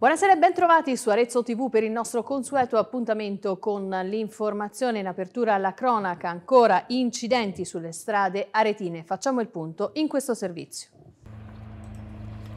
Buonasera e bentrovati su Arezzo TV per il nostro consueto appuntamento con l'informazione in apertura alla cronaca. Ancora incidenti sulle strade aretine. Facciamo il punto in questo servizio.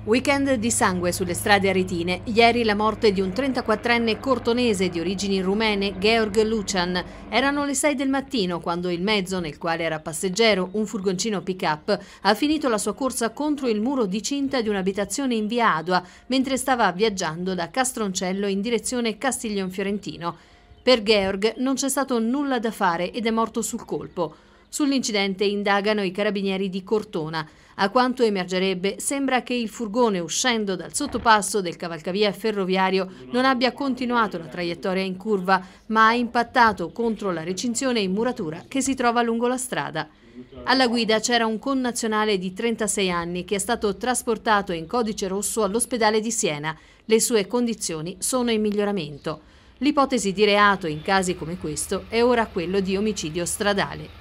Weekend di sangue sulle strade aretine. Ieri la morte di un 34enne cortonese di origini rumene, Georg Lucian. Erano le 6 del mattino quando il mezzo nel quale era passeggero, un furgoncino pick-up, ha finito la sua corsa contro il muro di cinta di un'abitazione in via Adua mentre stava viaggiando da Castroncello in direzione Castiglion Fiorentino. Per Georg non c'è stato nulla da fare ed è morto sul colpo. Sull'incidente indagano i carabinieri di Cortona. A quanto emergerebbe, sembra che il furgone uscendo dal sottopasso del cavalcavia ferroviario non abbia continuato la traiettoria in curva, ma ha impattato contro la recinzione in muratura che si trova lungo la strada. Alla guida c'era un connazionale di 36 anni che è stato trasportato in codice rosso all'ospedale di Siena. Le sue condizioni sono in miglioramento. L'ipotesi di reato in casi come questo è ora quello di omicidio stradale.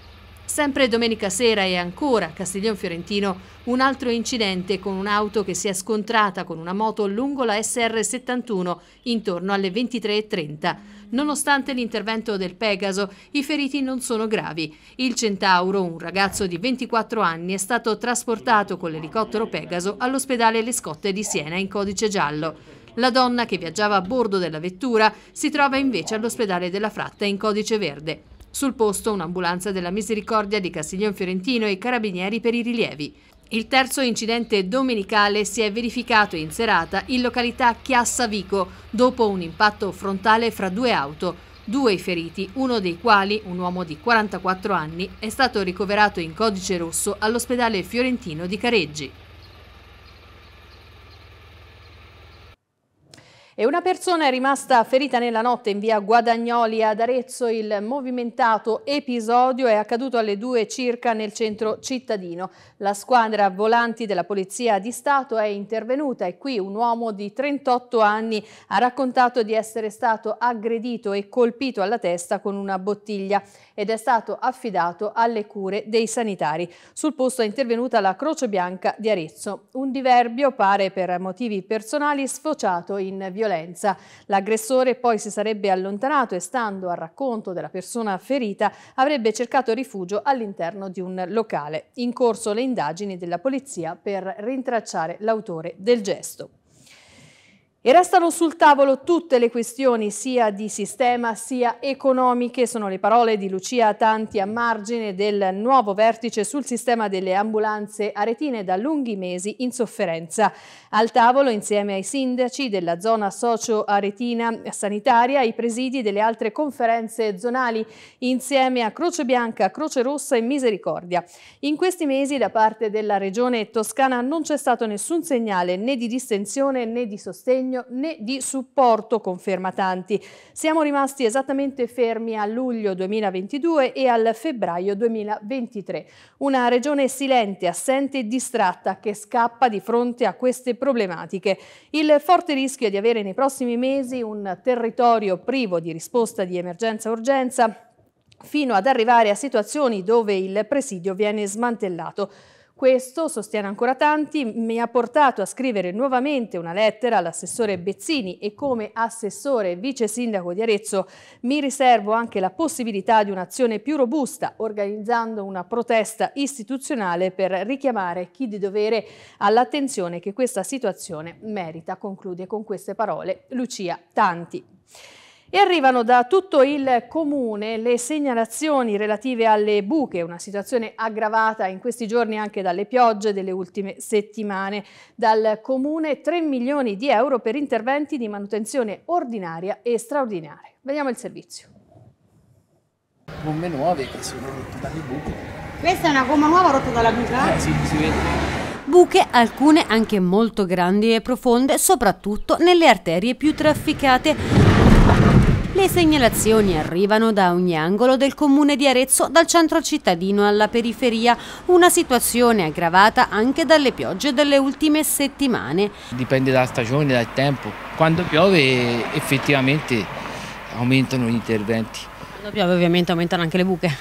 Sempre domenica sera e ancora a Castiglione Fiorentino un altro incidente con un'auto che si è scontrata con una moto lungo la SR71 intorno alle 23.30. Nonostante l'intervento del Pegaso, i feriti non sono gravi. Il Centauro, un ragazzo di 24 anni, è stato trasportato con l'elicottero Pegaso all'ospedale Le Scotte di Siena in codice giallo. La donna che viaggiava a bordo della vettura si trova invece all'ospedale della Fratta in codice verde. Sul posto un'ambulanza della Misericordia di Castiglione Fiorentino e i carabinieri per i rilievi. Il terzo incidente domenicale si è verificato in serata in località Chiassa Vico dopo un impatto frontale fra due auto. Due feriti, uno dei quali, un uomo di 44 anni, è stato ricoverato in codice rosso all'ospedale fiorentino di Careggi. E una persona è rimasta ferita nella notte in via Guadagnoli ad Arezzo. Il movimentato episodio è accaduto alle 2 circa nel centro cittadino. La squadra volanti della Polizia di Stato è intervenuta e qui un uomo di 38 anni ha raccontato di essere stato aggredito e colpito alla testa con una bottiglia ed è stato affidato alle cure dei sanitari. Sul posto è intervenuta la Croce Bianca di Arezzo. Un diverbio pare per motivi personali sfociato in violenza violenza. L'aggressore poi si sarebbe allontanato e stando al racconto della persona ferita avrebbe cercato rifugio all'interno di un locale. In corso le indagini della polizia per rintracciare l'autore del gesto. E restano sul tavolo tutte le questioni sia di sistema sia economiche, sono le parole di Lucia Tanti a margine del nuovo vertice sul sistema delle ambulanze aretine da lunghi mesi in sofferenza. Al tavolo insieme ai sindaci della zona socio-aretina sanitaria, i presidi delle altre conferenze zonali insieme a Croce Bianca, Croce Rossa e Misericordia. In questi mesi da parte della regione toscana non c'è stato nessun segnale né di distensione né di sostegno sostegno né di supporto, conferma Tanti. Siamo rimasti esattamente fermi a luglio 2022 e al febbraio 2023. Una regione silente, assente e distratta che scappa di fronte a queste problematiche. Il forte rischio è di avere nei prossimi mesi un territorio privo di risposta di emergenza-urgenza fino ad arrivare a situazioni dove il presidio viene smantellato. Questo, sostiene ancora tanti, mi ha portato a scrivere nuovamente una lettera all'assessore Bezzini e come assessore e vice sindaco di Arezzo mi riservo anche la possibilità di un'azione più robusta organizzando una protesta istituzionale per richiamare chi di dovere all'attenzione che questa situazione merita. Conclude con queste parole Lucia Tanti. E arrivano da tutto il comune le segnalazioni relative alle buche, una situazione aggravata in questi giorni anche dalle piogge delle ultime settimane. Dal comune 3 milioni di euro per interventi di manutenzione ordinaria e straordinaria. Vediamo il servizio. Gomme nuove che sono rotte dalle buche. Questa è una gomma nuova rotta dalla buca? Eh sì, si vede. Buche, alcune anche molto grandi e profonde, soprattutto nelle arterie più trafficate le segnalazioni arrivano da ogni angolo del comune di Arezzo, dal centro cittadino alla periferia, una situazione aggravata anche dalle piogge delle ultime settimane. Dipende dalla stagione, dal tempo. Quando piove effettivamente aumentano gli interventi. Quando piove ovviamente aumentano anche le buche.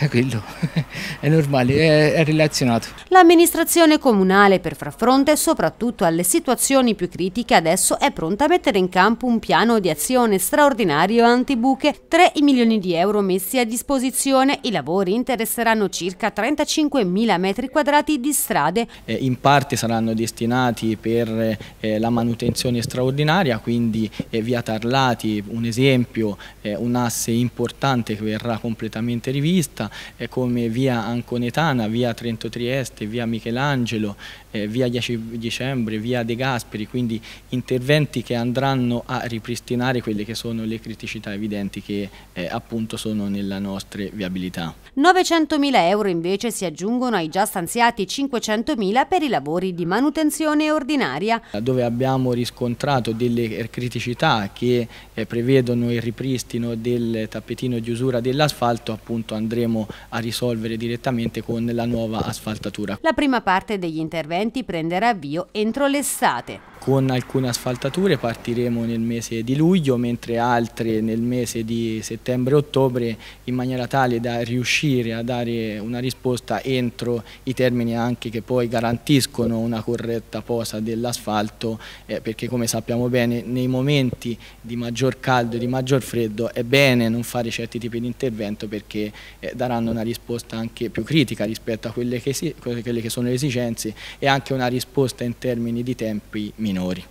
Eh, quello è normale, è, è relazionato. L'amministrazione comunale per far fronte soprattutto alle situazioni più critiche adesso è pronta a mettere in campo un piano di azione straordinario antibuche, 3 milioni di euro messi a disposizione. I lavori interesseranno circa 35 mila metri quadrati di strade. Eh, in parte saranno destinati per eh, la manutenzione straordinaria, quindi eh, via Tarlati un esempio, eh, un asse importante importante che verrà completamente rivista, eh, come via Anconetana, via Trento Trieste, via Michelangelo, eh, via Dicembre, via De Gasperi, quindi interventi che andranno a ripristinare quelle che sono le criticità evidenti che eh, appunto sono nella nostra viabilità. 900.000 euro invece si aggiungono ai già stanziati 500.000 per i lavori di manutenzione ordinaria. Dove abbiamo riscontrato delle criticità che eh, prevedono il ripristino del tappetino di usura dell'asfalto appunto andremo a risolvere direttamente con la nuova asfaltatura. La prima parte degli interventi eventi prenderà avvio entro l'estate. Con alcune asfaltature partiremo nel mese di luglio, mentre altre nel mese di settembre-ottobre, in maniera tale da riuscire a dare una risposta entro i termini anche che poi garantiscono una corretta posa dell'asfalto, eh, perché come sappiamo bene nei momenti di maggior caldo e di maggior freddo è bene non fare certi tipi di intervento perché eh, daranno una risposta anche più critica rispetto a quelle che, si, quelle che sono le esigenze e anche una risposta in termini di tempi minori minori.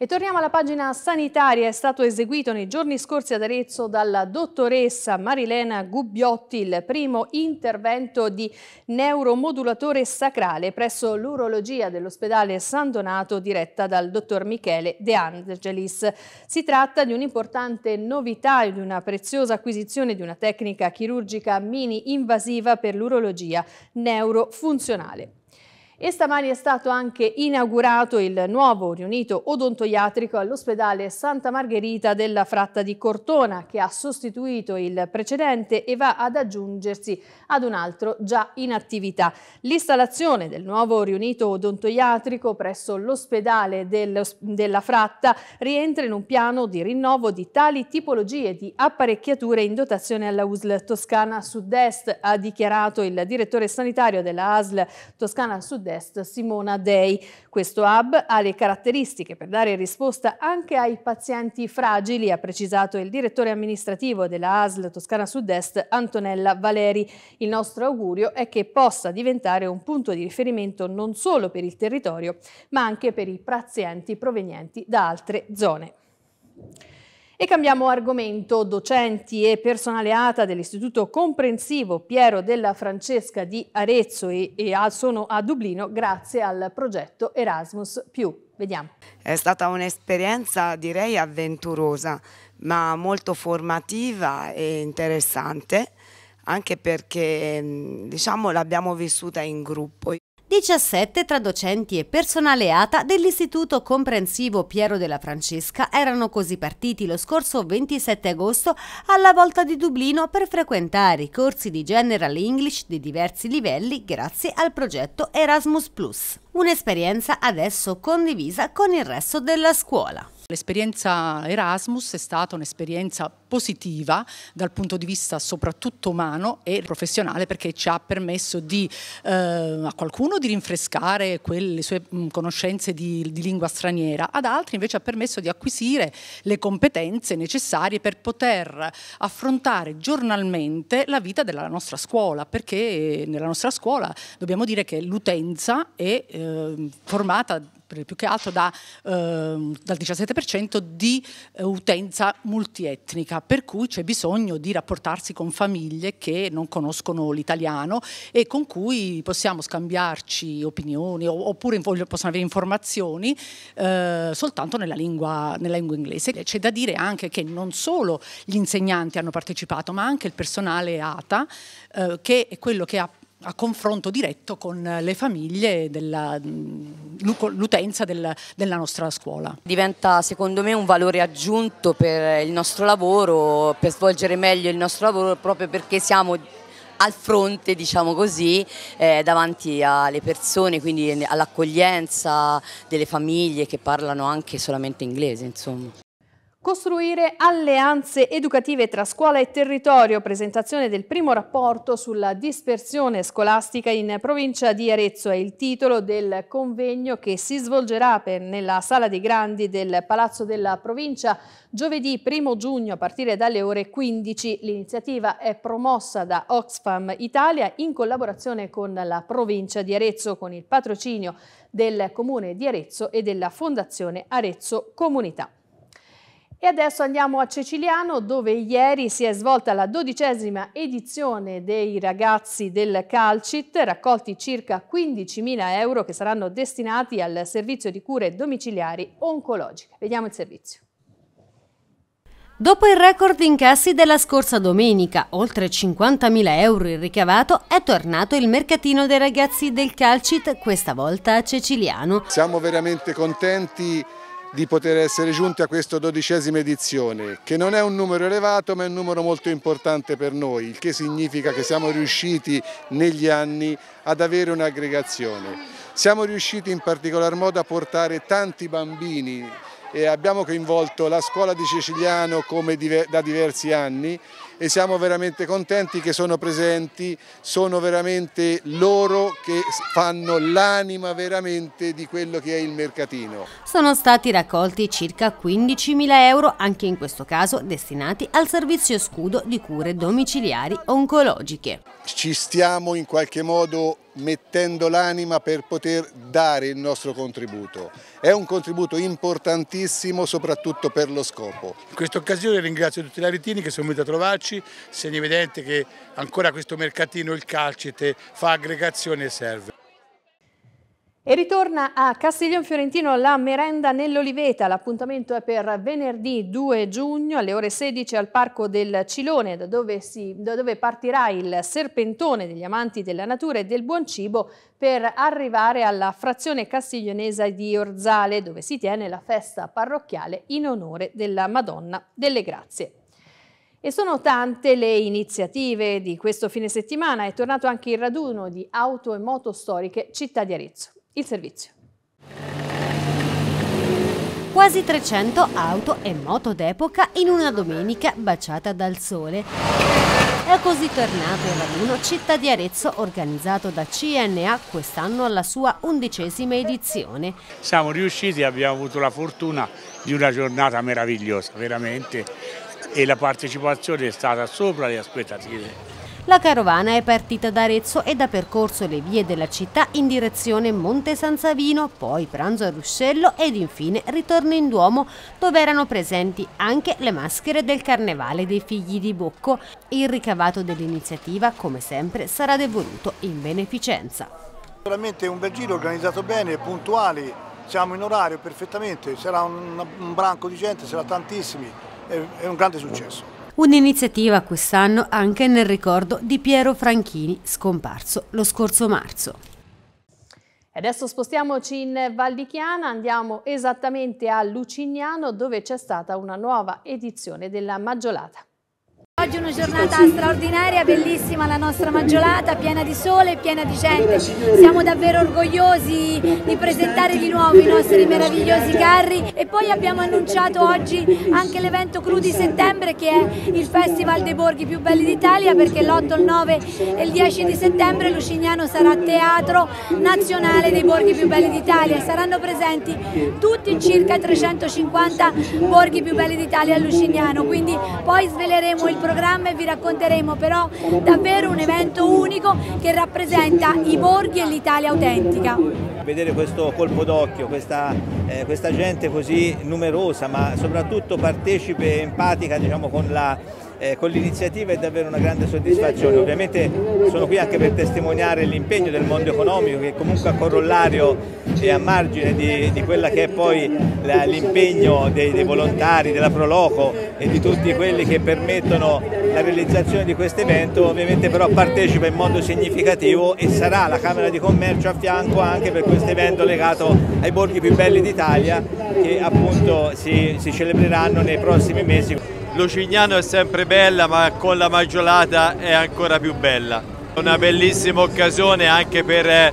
E torniamo alla pagina sanitaria, è stato eseguito nei giorni scorsi ad Arezzo dalla dottoressa Marilena Gubbiotti il primo intervento di neuromodulatore sacrale presso l'urologia dell'ospedale San Donato diretta dal dottor Michele De Angelis. Si tratta di un'importante novità e di una preziosa acquisizione di una tecnica chirurgica mini invasiva per l'urologia neurofunzionale. E stamani è stato anche inaugurato il nuovo riunito odontoiatrico all'ospedale Santa Margherita della Fratta di Cortona, che ha sostituito il precedente e va ad aggiungersi ad un altro già in attività. L'installazione del nuovo riunito odontoiatrico presso l'ospedale del, della Fratta rientra in un piano di rinnovo di tali tipologie di apparecchiature in dotazione alla USL Toscana Sud-Est, ha dichiarato il direttore sanitario della ASL Toscana Sud-Est sud-est Simona Dei. Questo hub ha le caratteristiche per dare risposta anche ai pazienti fragili, ha precisato il direttore amministrativo della ASL Toscana Sud-Est Antonella Valeri. Il nostro augurio è che possa diventare un punto di riferimento non solo per il territorio, ma anche per i pazienti provenienti da altre zone. E cambiamo argomento. Docenti e personale ATA dell'Istituto Comprensivo Piero della Francesca di Arezzo e, e a, sono a Dublino grazie al progetto Erasmus. Vediamo. È stata un'esperienza direi avventurosa, ma molto formativa e interessante anche perché ehm, diciamo l'abbiamo vissuta in gruppo. 17 tra docenti e personale ATA dell'Istituto Comprensivo Piero della Francesca erano così partiti lo scorso 27 agosto alla volta di Dublino per frequentare i corsi di General English di diversi livelli grazie al progetto Erasmus Un'esperienza adesso condivisa con il resto della scuola. L'esperienza Erasmus è stata un'esperienza positiva dal punto di vista soprattutto umano e professionale perché ci ha permesso di, eh, a qualcuno di rinfrescare quelle sue mh, mm, conoscenze di, di, lingua straniera, ad altri invece ha permesso di acquisire le competenze necessarie per poter affrontare giornalmente la vita della nostra scuola perché nella nostra scuola dobbiamo dire che l'utenza è eh, formata più che altro da, eh, dal 17% di eh, utenza multietnica, per cui c'è bisogno di rapportarsi con famiglie che non conoscono l'italiano e con cui possiamo scambiarci opinioni oppure voglio, possono avere informazioni eh, soltanto nella lingua, nella lingua inglese. C'è da dire anche che non solo gli insegnanti hanno partecipato, ma anche il personale ATA, eh, che è quello che ha a confronto diretto con eh, le famiglie l'utenza del, della nostra scuola. Diventa secondo me un valore aggiunto per il nostro lavoro, per svolgere meglio il nostro lavoro proprio perché siamo al fronte, diciamo così, eh, davanti alle persone, quindi all'accoglienza delle famiglie che parlano anche solamente inglese, insomma. Costruire alleanze educative tra scuola e territorio, presentazione del primo rapporto sulla dispersione scolastica in provincia di Arezzo è il titolo del convegno che si svolgerà nella Sala dei Grandi del Palazzo della Provincia giovedì 1 giugno a partire dalle ore 15. L'iniziativa è promossa da Oxfam Italia in collaborazione con la provincia di Arezzo con il patrocinio del Comune di Arezzo e della Fondazione Arezzo Comunità. E adesso andiamo a Ceciliano dove ieri si è svolta la dodicesima edizione dei ragazzi del Calcit, raccolti circa 15.000 euro che saranno destinati al servizio di cure domiciliari oncologiche. Vediamo il servizio. Dopo il record incassi della scorsa domenica, oltre 50.000 euro il ricavato, è tornato il mercatino dei ragazzi del Calcit, questa volta a Ceciliano. Siamo veramente contenti di poter essere giunti a questa dodicesima edizione, che non è un numero elevato ma è un numero molto importante per noi, il che significa che siamo riusciti negli anni ad avere un'aggregazione. Siamo riusciti in particolar modo a portare tanti bambini e abbiamo coinvolto la scuola di Ceciliano come da diversi anni e siamo veramente contenti che sono presenti, sono veramente loro che fanno l'anima veramente di quello che è il mercatino. Sono stati raccolti circa 15.000 euro, anche in questo caso destinati al servizio scudo di cure domiciliari oncologiche. Ci stiamo in qualche modo mettendo l'anima per poter dare il nostro contributo. È un contributo importantissimo soprattutto per lo scopo. In questa occasione ringrazio tutti i laritini che sono venuti a trovarci, segno evidente che ancora questo mercatino, il calcite, fa aggregazione e serve. E ritorna a Castiglion Fiorentino la merenda nell'Oliveta. L'appuntamento è per venerdì 2 giugno alle ore 16 al Parco del Cilone, da dove, si, da dove partirà il serpentone degli amanti della natura e del buon cibo per arrivare alla frazione castiglionese di Orzale, dove si tiene la festa parrocchiale in onore della Madonna delle Grazie. E sono tante le iniziative di questo fine settimana, è tornato anche il raduno di auto e moto storiche Città di Arezzo il servizio. Quasi 300 auto e moto d'epoca in una domenica baciata dal sole. È così tornato il raduno Città di Arezzo organizzato da CNA quest'anno alla sua undicesima edizione. Siamo riusciti, abbiamo avuto la fortuna di una giornata meravigliosa, veramente, e la partecipazione è stata sopra le aspettative. La carovana è partita da Arezzo ed ha percorso le vie della città in direzione Monte San Savino, poi pranzo a Ruscello ed infine ritorno in Duomo, dove erano presenti anche le maschere del Carnevale dei Figli di Bocco. Il ricavato dell'iniziativa, come sempre, sarà devoluto in beneficenza. Veramente un bel giro organizzato bene, puntuali, siamo in orario perfettamente, sarà un, un branco di gente, sarà tantissimi, è, è un grande successo. Un'iniziativa quest'anno anche nel ricordo di Piero Franchini, scomparso lo scorso marzo. Adesso spostiamoci in Val di Chiana, andiamo esattamente a Lucignano dove c'è stata una nuova edizione della Maggiolata. Oggi è una giornata straordinaria, bellissima la nostra maggiolata, piena di sole e piena di gente. Siamo davvero orgogliosi di presentare di nuovo i nostri meravigliosi carri e poi abbiamo annunciato oggi anche l'evento Cru di settembre che è il festival dei borghi più belli d'Italia perché l'8, il 9 e il 10 di settembre Lucignano sarà teatro nazionale dei borghi più belli d'Italia. Saranno presenti tutti circa 350 borghi più belli d'Italia a Lucignano, quindi poi sveleremo il progetto programma e vi racconteremo però davvero un evento unico che rappresenta i borghi e l'Italia autentica. Vedere questo colpo d'occhio, questa, eh, questa gente così numerosa ma soprattutto partecipe e empatica diciamo, con la eh, con l'iniziativa è davvero una grande soddisfazione. Ovviamente sono qui anche per testimoniare l'impegno del mondo economico che comunque a corollario e a margine di, di quella che è poi l'impegno dei, dei, volontari, della Proloco e di tutti quelli che permettono la realizzazione di questo evento, ovviamente però partecipa in modo significativo e sarà la Camera di Commercio a fianco anche per questo evento legato ai borghi più belli d'Italia che appunto si, si celebreranno nei prossimi mesi. Lucignano è sempre bella ma con la maggiolata è ancora più bella. Una bellissima occasione anche per eh,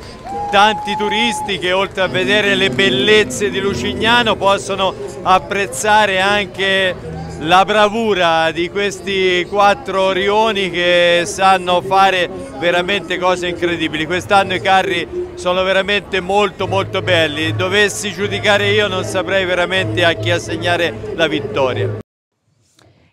tanti turisti che oltre a vedere le bellezze di Lucignano possono apprezzare anche la bravura di questi quattro rioni che sanno fare veramente cose incredibili. Quest'anno i carri sono veramente molto molto belli, dovessi giudicare io non saprei veramente a chi assegnare la vittoria.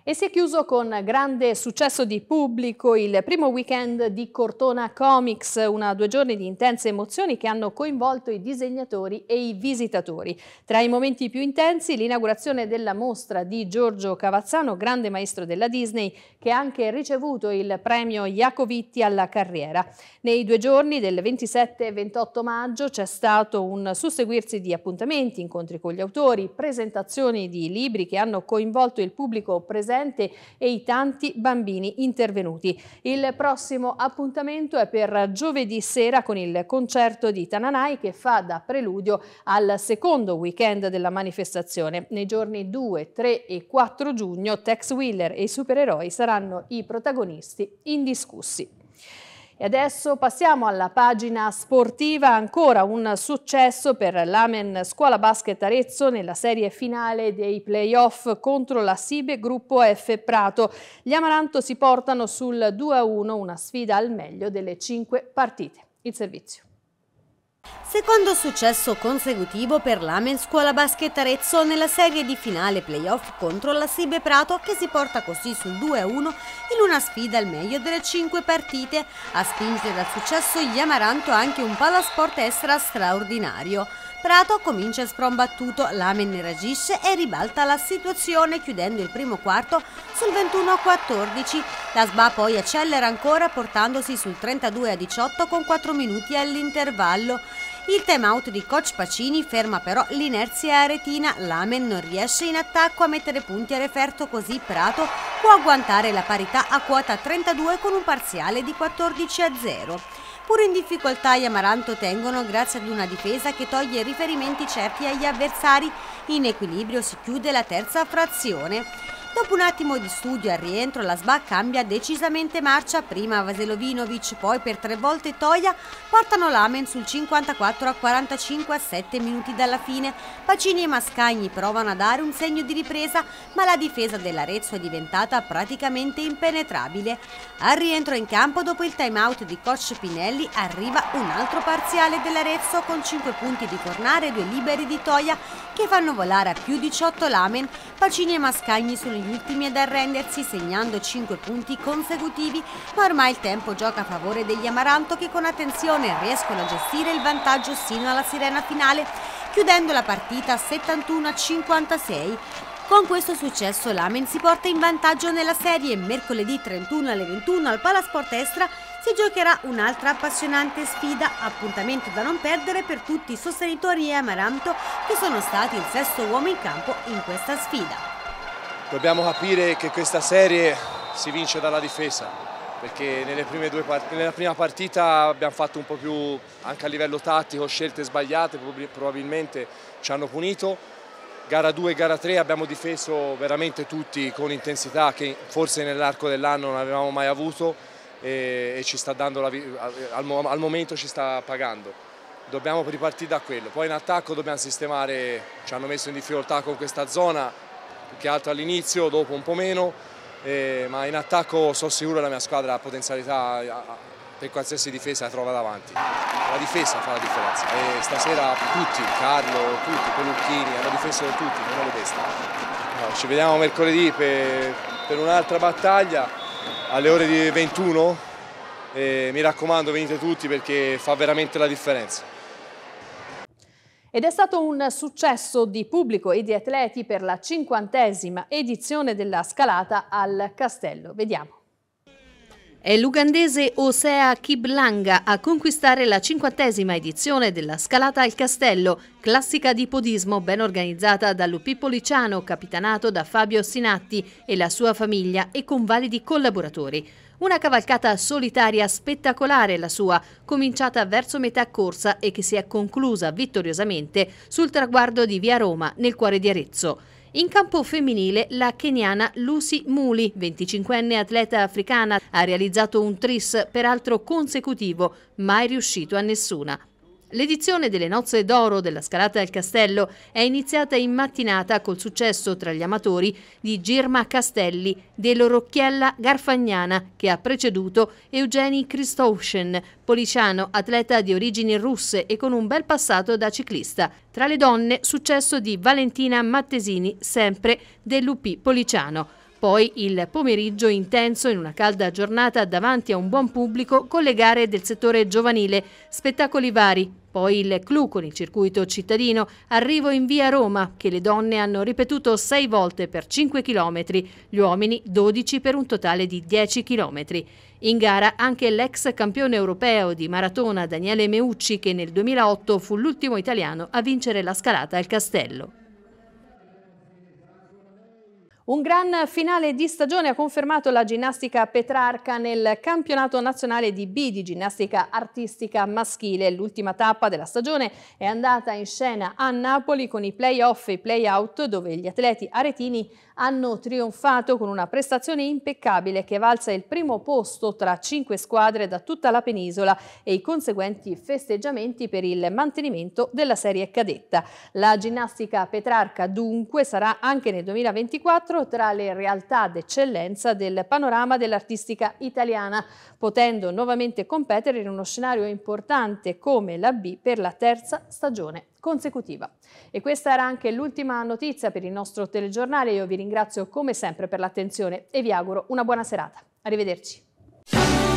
E si è chiuso con grande successo di pubblico il primo weekend di Cortona Comics, una due giorni di intense emozioni che hanno coinvolto i disegnatori e i visitatori. Tra i momenti più intensi l'inaugurazione della mostra di Giorgio Cavazzano, grande maestro della Disney, che ha anche ricevuto il premio Iacovitti alla carriera. Nei due giorni del 27 e 28 maggio c'è stato un susseguirsi di appuntamenti, incontri con gli autori, presentazioni di libri che hanno coinvolto il pubblico presente presente e i tanti bambini intervenuti. Il prossimo appuntamento è per giovedì sera con il concerto di Tananai che fa da preludio al secondo weekend della manifestazione. Nei giorni 2, 3 e 4 giugno Tex Wheeler e i supereroi saranno i protagonisti indiscussi. E adesso passiamo alla pagina sportiva, ancora un successo per l'Amen Scuola Basket Arezzo nella serie finale dei playoff contro la Sibe Gruppo F Prato. Gli Amaranto si portano sul 2-1, una sfida al meglio delle cinque partite. Il servizio. Secondo successo consecutivo per l'Amen Scuola Basket Arezzo nella serie di finale playoff contro la Sibe Prato che si porta così sul 2-1 in una sfida al meglio delle 5 partite. A spingere dal successo gli Amaranto anche un palasport extra straordinario. Prato comincia sprombattuto, Lamen reagisce e ribalta la situazione chiudendo il primo quarto sul 21-14. La Sba poi accelera ancora portandosi sul 32-18 con 4 minuti all'intervallo. Il time out di coach Pacini ferma però l'inerzia aretina, Lamen non riesce in attacco a mettere punti a referto così Prato può agguantare la parità a quota 32 con un parziale di 14 a 0. Pur in difficoltà gli Amaranto tengono grazie ad una difesa che toglie riferimenti certi agli avversari. In equilibrio si chiude la terza frazione. Dopo un attimo di studio al rientro la SBA cambia decisamente marcia, prima Vaselovinovic, poi per tre volte Toia, portano l'Amen sul 54 a 45 a 7 minuti dalla fine. Pacini e Mascagni provano a dare un segno di ripresa, ma la difesa dell'Arezzo è diventata praticamente impenetrabile. Al rientro in campo dopo il time out di coach Pinelli arriva un altro parziale dell'Arezzo con 5 punti di cornare e 2 liberi di Toia che fanno volare a più 18 l'Amen, Pacini e Mascagni sul gli ultimi ad arrendersi segnando 5 punti consecutivi, ma ormai il tempo gioca a favore degli Amaranto che con attenzione riescono a gestire il vantaggio sino alla sirena finale, chiudendo la partita 71 a 56. Con questo successo l'Amen si porta in vantaggio nella serie. Mercoledì 31 alle 21 al Palasport Estra si giocherà un'altra appassionante sfida, appuntamento da non perdere per tutti i sostenitori e Amaranto che sono stati il sesto uomo in campo in questa sfida. Dobbiamo capire che questa serie si vince dalla difesa, perché part nella prima partita abbiamo fatto un po' più, anche a livello tattico, scelte sbagliate, probabilmente ci hanno punito. Gara 2 e gara 3 abbiamo difeso veramente tutti con intensità che forse nell'arco dell'anno non avevamo mai avuto e, e ci sta dando la, al, al momento ci sta pagando dobbiamo ripartire da quello. Poi in attacco dobbiamo sistemare, ci hanno messo in difficoltà con questa zona, qualche altra all'inizio, dopo un po' meno, eh, ma in attacco sono sicuro che la mia squadra ha potenzialità per qualsiasi difesa trova davanti. La difesa fa la differenza e stasera tutti, Carlo, tutti, Pelucchini, hanno difeso tutti, non lo testa. No, ci vediamo mercoledì per, per un'altra battaglia alle ore 21 e mi raccomando venite tutti perché fa veramente la differenza. Ed è stato un successo di pubblico e di atleti per la cinquantesima edizione della scalata al castello. Vediamo. È l'ugandese Osea Kiblanga a conquistare la cinquantesima edizione della Scalata al Castello, classica di podismo ben organizzata dall'UP Liciano, capitanato da Fabio Sinatti e la sua famiglia e con validi collaboratori. Una cavalcata solitaria spettacolare la sua, cominciata verso metà corsa e che si è conclusa vittoriosamente sul traguardo di Via Roma, nel cuore di Arezzo. In campo femminile la keniana Lucy Muli, 25enne atleta africana, ha realizzato un tris peraltro consecutivo, mai riuscito a nessuna. L'edizione delle nozze d'oro della Scalata del Castello è iniziata in mattinata col successo tra gli amatori di Girma Castelli dell'Orocchiella Garfagnana che ha preceduto Eugeni Kristouchen, policiano atleta di origini russe e con un bel passato da ciclista. Tra le donne successo di Valentina Mattesini, sempre dell'UP Policiano. Poi il pomeriggio intenso in una calda giornata davanti a un buon pubblico con le gare del settore giovanile, spettacoli vari. Poi il clou con il circuito cittadino, arrivo in via Roma, che le donne hanno ripetuto sei volte per 5 km, gli uomini 12 per un totale di 10 km. In gara anche l'ex campione europeo di maratona Daniele Meucci, che nel 2008 fu l'ultimo italiano a vincere la scalata al castello. Un gran finale di stagione ha confermato la ginnastica Petrarca nel campionato nazionale di B di ginnastica artistica maschile. L'ultima tappa della stagione è andata in scena a Napoli con i play-off e i play-out dove gli atleti aretini hanno trionfato con una prestazione impeccabile che valsa il primo posto tra cinque squadre da tutta la penisola e i conseguenti festeggiamenti per il mantenimento della serie cadetta. La ginnastica Petrarca dunque sarà anche nel 2024 tra le realtà d'eccellenza del panorama dell'artistica italiana, potendo nuovamente competere in uno scenario importante come la B per la terza stagione consecutiva. E questa era anche l'ultima notizia per il nostro telegiornale. Io vi ringrazio come sempre per l'attenzione e vi auguro una buona serata. Arrivederci.